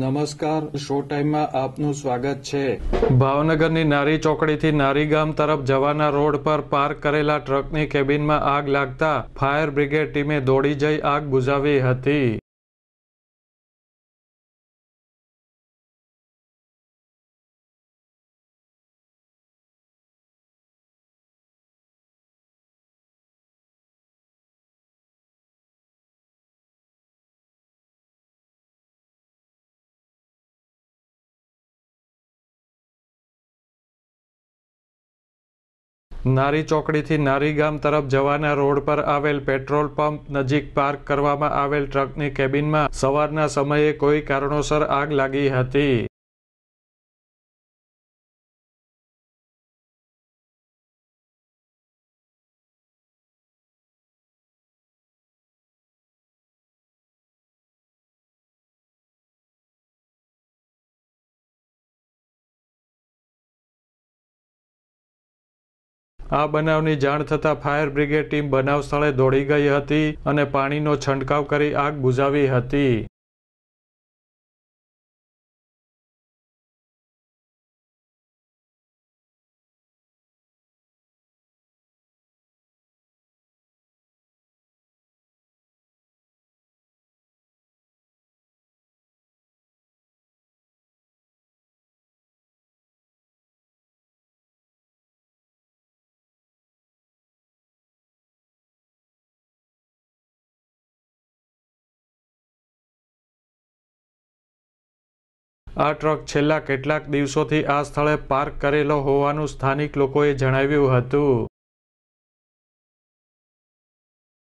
નમસ્કાર શો ટાઈમમાં આપનું સ્વાગત છે ભાવનગરની નારી ચોકડીથી નારી ગામ તરફ જવાના રોડ પર પાર્ક કરેલા ટ્રકની કેબિનમાં આગ લાગતા ફાયર બ્રિગેડ ટીમે દોડી જઈ આગ બુઝાવી હતી નારી ચોકડીથી નારી ગામ તરફ જવાના રોડ પર આવેલ પેટ્રોલ પંપ નજીક પાર્ક કરવામાં આવેલ ટ્રકની કેબિનમાં સવારના સમયે કોઈ કારણોસર આગ લાગી હતી આ બનાવની જાણ થતા ફાયર બ્રિગેડ ટીમ બનાવ સ્થળે દોડી ગઈ હતી અને પાણીનો છંટકાવ કરી આગ બુઝાવી હતી આ ટ્રક છેલ્લા કેટલાક દિવસોથી આ સ્થળે પાર્ક કરેલો હોવાનું સ્થાનિક લોકોએ જણાવ્યું હતું